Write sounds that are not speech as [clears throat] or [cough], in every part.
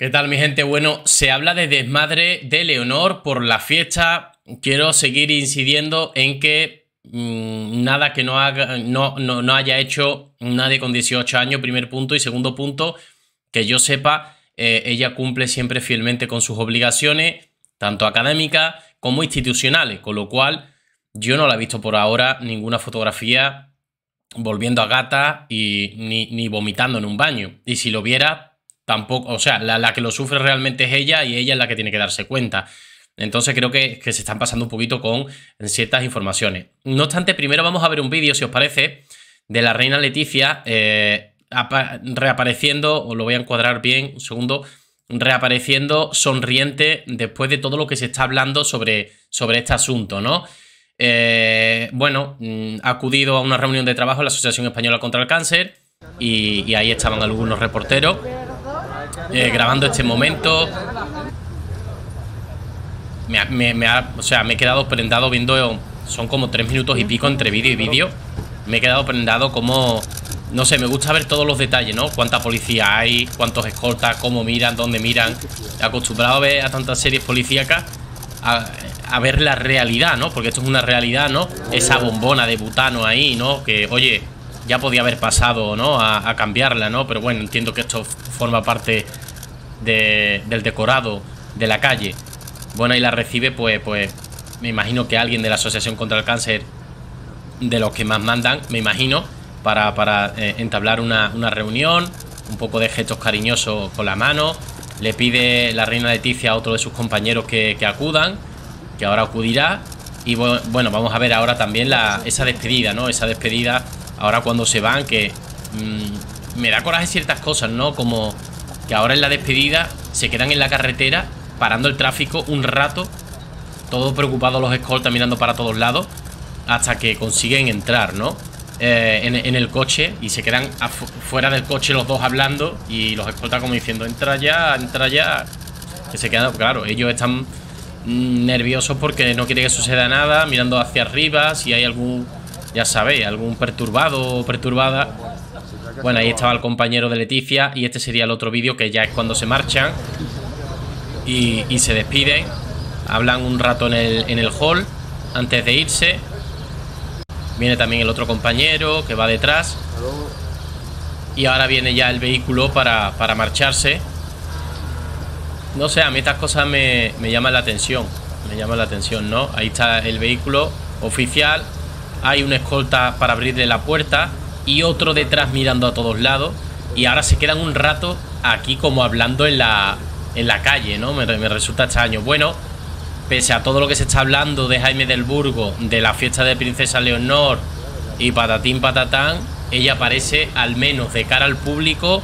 ¿Qué tal mi gente? Bueno, se habla de desmadre de Leonor por la fiesta. Quiero seguir incidiendo en que mm, nada que no, haga, no, no, no, haya hecho nadie con 18 años, primer punto. Y segundo punto, que yo sepa, eh, ella cumple siempre fielmente con sus obligaciones, tanto académicas como institucionales. Con lo cual, yo no la he visto por ahora ninguna fotografía volviendo a gata y ni vomitando en un baño. Y si lo viera, tampoco, o sea, la, que lo sufre realmente es ella y ella es la que tiene que darse cuenta. Entonces creo que, se están pasando un poquito con ciertas informaciones. No obstante, primero vamos a ver un vídeo, si os parece, de la reina Leticia eh, reapareciendo, os lo voy a encuadrar bien, un segundo, reapareciendo sonriente después de todo lo que se está hablando sobre, sobre este asunto, ¿no? Eh, bueno, mm, ha acudido a una reunión de trabajo de la Asociación Española contra el Cáncer y ahí estaban algunos reporteros eh, grabando este momento. Me, o sea, me he quedado prendado viendo. Son como tres minutos y pico entre vídeo y vídeo. Me he quedado prendado como. No sé, me gusta ver todos los detalles, ¿no? Cuánta policía hay, cuántos escoltas, cómo miran, dónde miran. He Acostumbrado a ver a tantas series policíacas, a, ver la realidad, ¿no? Porque esto es una realidad, ¿no? Esa bombona de butano ahí, ¿no? Que, oye, ya podía haber pasado, ¿no? A, a, cambiarla, ¿no? Pero bueno, entiendo que esto forma parte de, del decorado de la calle. Bueno, y la recibe, pues, pues, me imagino que alguien de la Asociación contra el Cáncer, de los que más mandan, me imagino, para, eh, entablar una, reunión, un poco de gestos cariñosos con la mano. Le pide la reina Leticia a otro de sus compañeros que, acudan, que ahora acudirá. Y bueno, vamos a ver ahora también la, esa despedida, ¿no? Esa despedida, ahora cuando se van, que mm, me da coraje ciertas cosas, ¿no? Como que ahora en la despedida se quedan en la carretera parando el tráfico un rato, todos preocupados los escoltas mirando para todos lados, hasta que consiguen entrar, ¿no? Eh, en, el coche y se quedan fuera del coche los dos hablando y los escoltas como diciendo, entra ya, entra ya. Que se quedan, claro, ellos están mm, nerviosos porque no quiere que suceda nada, mirando hacia arriba, si hay algún, ya sabéis, algún perturbado o perturbada bueno, ahí estaba el compañero de Leticia y este sería el otro vídeo que ya es cuando se marchan y, se despiden. Hablan un rato en el, hall antes de irse. Viene también el otro compañero que va detrás. Y ahora viene ya el vehículo para, marcharse. No sé, a mí estas cosas me, llaman la atención. Me llama la atención, ¿no? Ahí está el vehículo oficial. Hay una escolta para abrirle la puerta y otro detrás mirando a todos lados. Y ahora se quedan un rato aquí como hablando en la, en la calle, ¿no? Me, me resulta extraño. Bueno, pese a todo lo que se está hablando de Jaime del Burgo, de la fiesta de Princesa Leonor y patatín patatán, ella aparece al menos de cara al público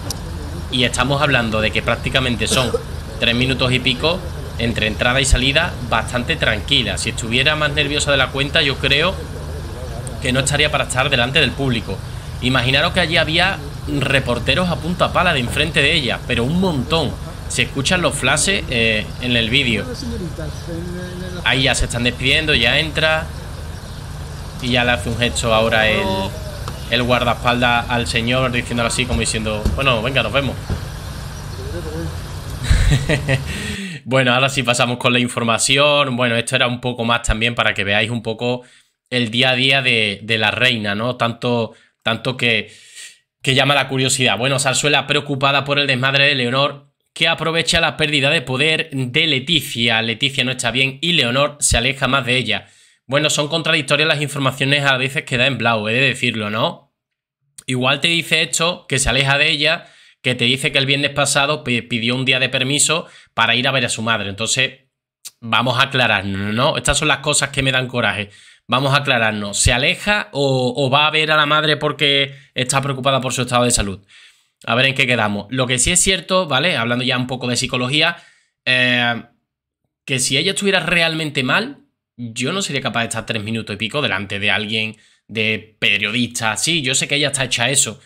y estamos hablando de que prácticamente son [laughs] tres minutos y pico entre entrada y salida bastante tranquila. Si estuviera más nerviosa de la cuenta, yo creo que no estaría para estar delante del público. Imaginaros que allí había reporteros a punta pala de enfrente de ella, pero un montón. Se escuchan los flashes eh, en el vídeo. Ahí ya se están despidiendo, ya entra. Y ya le hace un gesto ahora el, el guardaespaldas al señor, diciéndolo así, como diciendo: Bueno, venga, nos vemos. [laughs] bueno, ahora sí pasamos con la información. Bueno, esto era un poco más también para que veáis un poco el día a día de, de la reina, ¿no? Tanto tanto que, que llama la curiosidad. Bueno, Sarsuela preocupada por el desmadre de Leonor, que aprovecha la pérdida de poder de Leticia. Leticia no está bien y Leonor se aleja más de ella. Bueno, son contradictorias las informaciones a veces que da en Blau, he de decirlo, ¿no? Igual te dice esto, que se aleja de ella, que te dice que el viernes pasado pidió un día de permiso para ir a ver a su madre. Entonces, vamos a aclararnos, ¿no? Estas son las cosas que me dan coraje. Vamos a aclararnos. ¿Se aleja o, va a ver a la madre porque está preocupada por su estado de salud? A ver en qué quedamos. Lo que sí es cierto, ¿vale? Hablando ya un poco de psicología, eh, que si ella estuviera realmente mal, yo no sería capaz de estar tres minutos y pico delante de alguien, de periodista. Sí, yo sé que ella está hecha eso,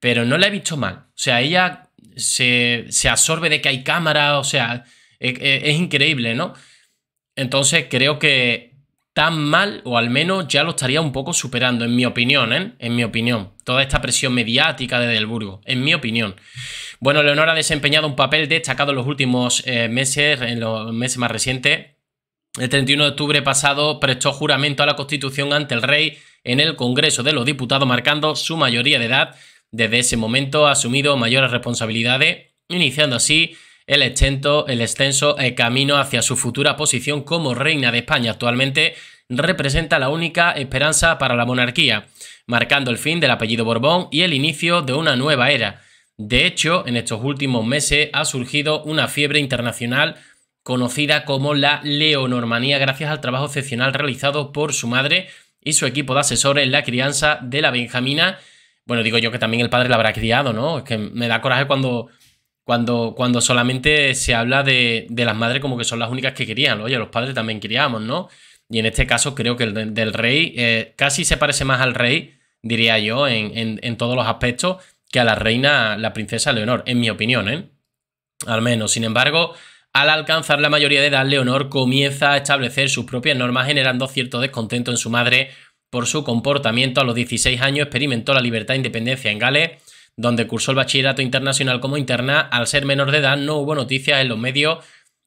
pero no la he visto mal. O sea, ella se, absorbe de que hay cámara, o sea, es, increíble, ¿no? Entonces creo que tan mal, o al menos ya lo estaría un poco superando, en mi opinión, ¿eh? En mi opinión. Toda esta presión mediática de Delburgo, en mi opinión. Bueno, Leonor ha desempeñado un papel destacado en los últimos eh, meses, en los meses más recientes. El 31 de octubre pasado prestó juramento a la Constitución ante el rey en el Congreso de los Diputados, marcando su mayoría de edad. Desde ese momento ha asumido mayores responsabilidades, iniciando así el extenso, el camino hacia su futura posición como reina de España. Actualmente representa la única esperanza para la monarquía, marcando el fin del apellido Borbón y el inicio de una nueva era. De hecho, en estos últimos meses ha surgido una fiebre internacional conocida como la Leonormanía gracias al trabajo excepcional realizado por su madre y su equipo de asesores en la crianza de la Benjamina. Bueno, digo yo que también el padre la habrá criado, ¿no? Es que me da coraje cuando cuando, cuando solamente se habla de, las madres como que son las únicas que querían. Oye, los padres también queríamos, ¿no? Y en este caso creo que el del rey eh, casi se parece más al rey, diría yo, en, en, todos los aspectos, que a la reina, la princesa Leonor, en mi opinión, ¿eh? Al menos. Sin embargo, al alcanzar la mayoría de edad, Leonor comienza a establecer sus propias normas, generando cierto descontento en su madre por su comportamiento. A los 16 años experimentó la libertad e independencia en Gales donde cursó el bachillerato internacional como interna, al ser menor de edad no hubo noticias en los medios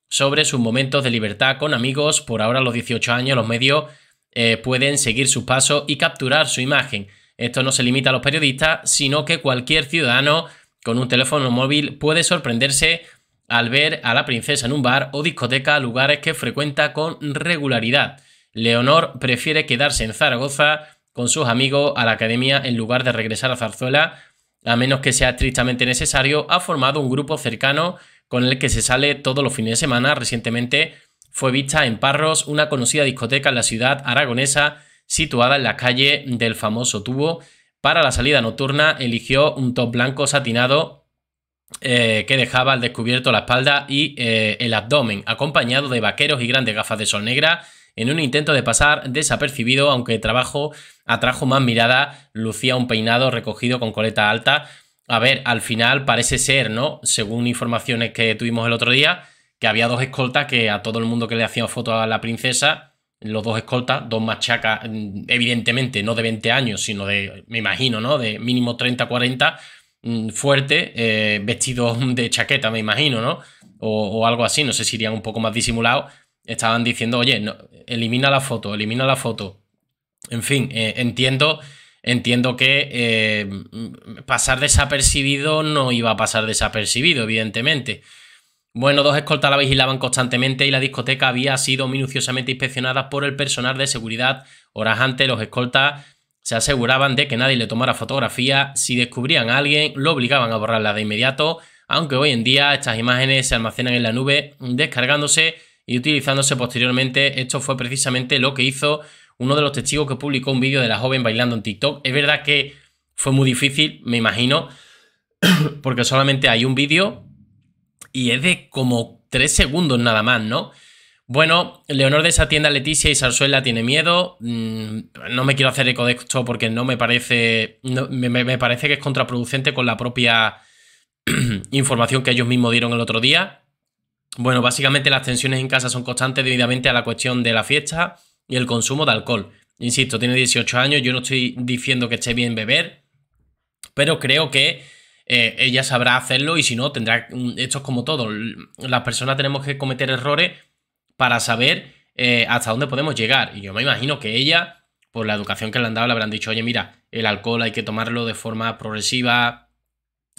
sobre sus momentos de libertad con amigos. Por ahora, a los 18 años, los medios eh, pueden seguir sus pasos y capturar su imagen. Esto no se limita a los periodistas, sino que cualquier ciudadano con un teléfono móvil puede sorprenderse al ver a la princesa en un bar o discoteca, lugares que frecuenta con regularidad. Leonor prefiere quedarse en Zaragoza con sus amigos a la academia en lugar de regresar a Zarzuela, a menos que sea estrictamente necesario, ha formado un grupo cercano con el que se sale todos los fines de semana. Recientemente fue vista en Parros, una conocida discoteca en la ciudad aragonesa, situada en la calle del famoso tubo. Para la salida nocturna eligió un top blanco satinado eh, que dejaba al descubierto la espalda y eh, el abdomen, acompañado de vaqueros y grandes gafas de sol negra en un intento de pasar desapercibido, aunque trabajo atrajo más mirada, lucía un peinado recogido con coleta alta. A ver, al final parece ser, ¿no? Según informaciones que tuvimos el otro día, que había dos escoltas que a todo el mundo que le hacían fotos a la princesa, los dos escoltas, dos machacas, mm, evidentemente no de 20 años, sino de, me imagino, ¿no? De mínimo 30, 40, mm, fuerte, vestido eh, vestidos de chaqueta, me imagino, ¿no? O, o, algo así, no sé si irían un poco más disimulados, estaban diciendo, oye, no, elimina la foto, elimina la foto. En fin, eh, entiendo, entiendo que eh, pasar desapercibido no iba a pasar desapercibido, evidentemente. Bueno, dos escoltas la vigilaban constantemente y la discoteca había sido minuciosamente inspeccionada por el personal de seguridad. Horas antes, los escoltas se aseguraban de que nadie le tomara fotografía. Si descubrían a alguien, lo obligaban a borrarla de inmediato, aunque hoy en día estas imágenes se almacenan en la nube descargándose y utilizándose posteriormente. Esto fue precisamente lo que hizo uno de los testigos que publicó un vídeo de la joven bailando en TikTok. Es verdad que fue muy difícil, me imagino, [clears throat] porque solamente hay un vídeo y es de como tres segundos nada más, ¿no? Bueno, Leonor de esa tienda Leticia y Sarsuela tiene miedo. Mm, no me quiero hacer eco de esto porque no me parece. me, parece que es contraproducente con la propia [clears throat] información que ellos mismos dieron el otro día. Bueno, básicamente las tensiones en casa son constantes debidamente a la cuestión de la fiesta y el consumo de alcohol. Insisto, tiene 18 años, yo no estoy diciendo que esté bien beber, pero creo que eh, ella sabrá hacerlo y si no, tendrá... Mm, esto es como todo, las personas tenemos que cometer errores para saber eh, hasta dónde podemos llegar. Y yo me imagino que ella, por la educación que le han dado, le habrán dicho, oye, mira, el alcohol hay que tomarlo de forma progresiva,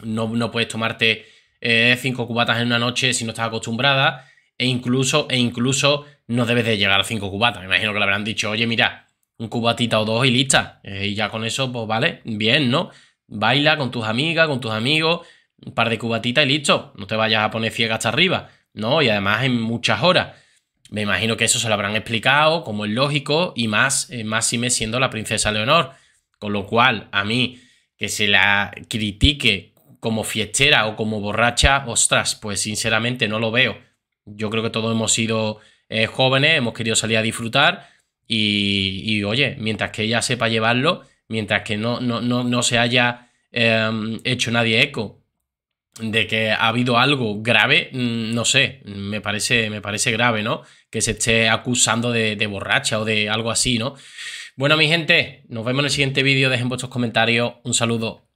no, no puedes tomarte eh, cinco cubatas en una noche si no estás acostumbrada, e incluso, e incluso no debes de llegar a cinco cubatas. Me imagino que le habrán dicho, oye, mira, un cubatita o dos y lista. Eh, y ya con eso, pues vale, bien, ¿no? Baila con tus amigas, con tus amigos, un par de cubatitas y listo. No te vayas a poner ciega hasta arriba, ¿no? Y además en muchas horas. Me imagino que eso se lo habrán explicado, como es lógico, y más, eh, más si me siendo la princesa Leonor. Con lo cual, a mí, que se la critique como fiestera o como borracha, ostras, pues sinceramente no lo veo. Yo creo que todos hemos sido eh, jóvenes, hemos querido salir a disfrutar y, oye, mientras que ella sepa llevarlo, mientras que no, no, no, se haya em, hecho nadie eco de que ha habido algo grave, mm, no sé, me parece, me parece grave, ¿no? Que se esté acusando de, de borracha o de algo así, ¿no? Bueno, mi gente, nos vemos en el siguiente vídeo, dejen vuestros comentarios, un saludo.